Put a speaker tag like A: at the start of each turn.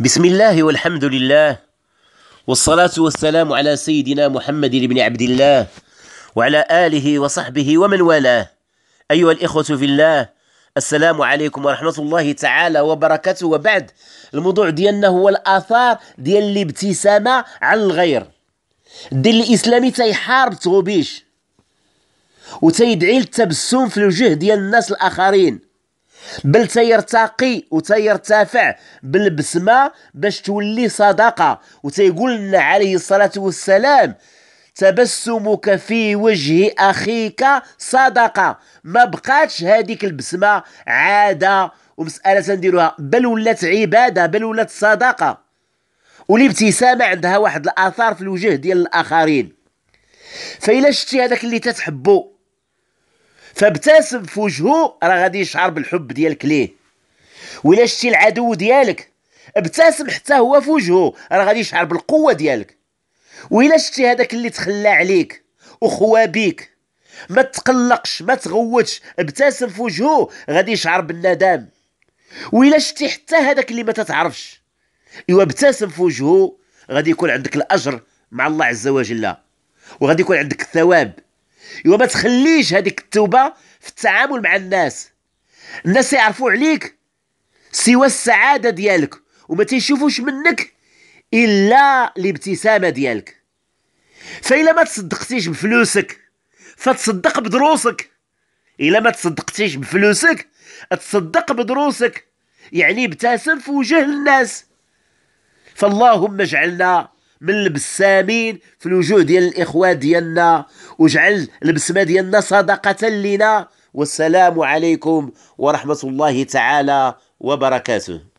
A: بسم الله والحمد لله والصلاة والسلام على سيدنا محمد بن عبد الله وعلى آله وصحبه ومن والاه أيها الإخوة في الله السلام عليكم ورحمة الله تعالى وبركاته وبعد الموضوع ديالنا هو الآثار ديال الابتسامة على الغير الدين الإسلامي تيحارب تغوبيش وتيدعي للتبسم في الوجه ديال الناس الآخرين بل تيرتقي وتيرتفع بالبسمة باش تولي صدقة وتيقول لنا عليه الصلاة والسلام تبسمك في وجه أخيك صدقة ما بقاتش هذيك البسمة عادة ومسألة تنديروها بل ولات عبادة بل ولات صدقة والابتسامة عندها واحد الآثار في الوجه ديال الآخرين فإلا شتي هذاك اللي تتحبو فابتسم في وجهه راه غادي يشعر بالحب ديالك ليه ولا شتي العدو ديالك ابتسم حتى هو في وجهه راه غادي يشعر بالقوه ديالك ولا شتي هذاك اللي تخلى عليك وخوا بيك ما تقلقش ما تغوتش ابتسم في وجهه غادي يشعر بالندم ولا شتي حتى هذاك اللي ما تتعرفش ايوا ابتسم في وجهه غادي يكون عندك الاجر مع الله عز وجل وغادي يكون عندك الثواب ايوا ما تخليش هذيك التوبه في التعامل مع الناس الناس يعرفوا عليك سوى السعاده ديالك وما تيشوفوش منك الا الابتسامه ديالك فإلا ما تصدقتيش بفلوسك فتصدق بدروسك إلا ما تصدقتيش بفلوسك تصدق بدروسك يعني ابتسم في وجه الناس فاللهم اجعلنا من البسامين في الوجوه ديال الإخوة ديالنا وجعل البسمة ديالنا صدقة لنا والسلام عليكم ورحمة الله تعالى وبركاته